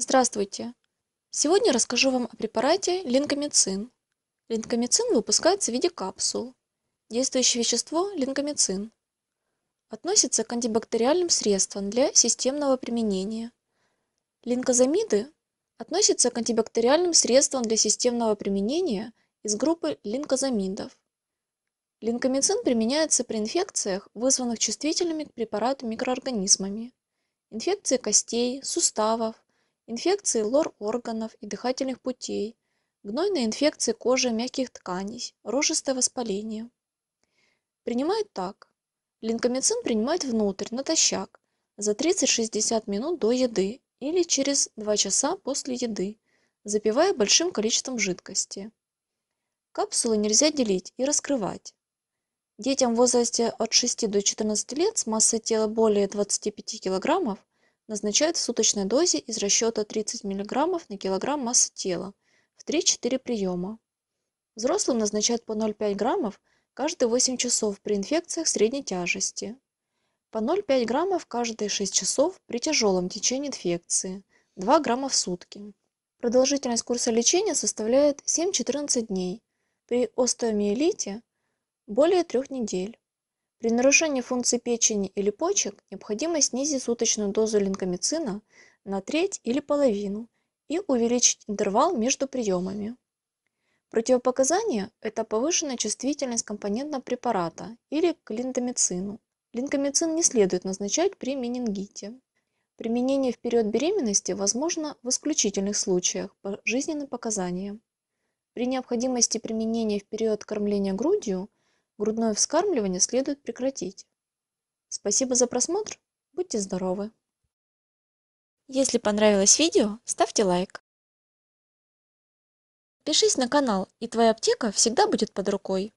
Здравствуйте! Сегодня расскажу вам о препарате линкомицин. Линкомицин выпускается в виде капсул. Действующее вещество – линкомицин. Относится к антибактериальным средствам для системного применения. Линкозамиды относятся к антибактериальным средствам для системного применения из группы линкозамидов. Линкомицин применяется при инфекциях, вызванных чувствительными к препарату микроорганизмами, инфекции костей, суставов, инфекции лор органов и дыхательных путей, гнойные инфекции кожи мягких тканей, рожистое воспаление. Принимают так. Линкомицин принимают внутрь, натощак, за 30-60 минут до еды или через 2 часа после еды, запивая большим количеством жидкости. Капсулы нельзя делить и раскрывать. Детям в возрасте от 6 до 14 лет с массой тела более 25 кг назначают в суточной дозе из расчета 30 мг на килограмм массы тела в 3-4 приема. Взрослым назначают по 0,5 граммов каждые 8 часов при инфекциях средней тяжести, по 0,5 граммов каждые 6 часов при тяжелом течении инфекции, 2 грамма в сутки. Продолжительность курса лечения составляет 7-14 дней, при остеомиелите – более 3 недель. При нарушении функции печени или почек необходимо снизить суточную дозу линкомицина на треть или половину и увеличить интервал между приемами. Противопоказания – это повышенная чувствительность компонента препарата или к линтомицину. Линкомицин не следует назначать при менингите. Применение в период беременности возможно в исключительных случаях по жизненным показаниям. При необходимости применения в период кормления грудью грудное вскармливание следует прекратить. Спасибо за просмотр, будьте здоровы! Если понравилось видео, ставьте лайк. Пишись на канал, и твоя аптека всегда будет под рукой.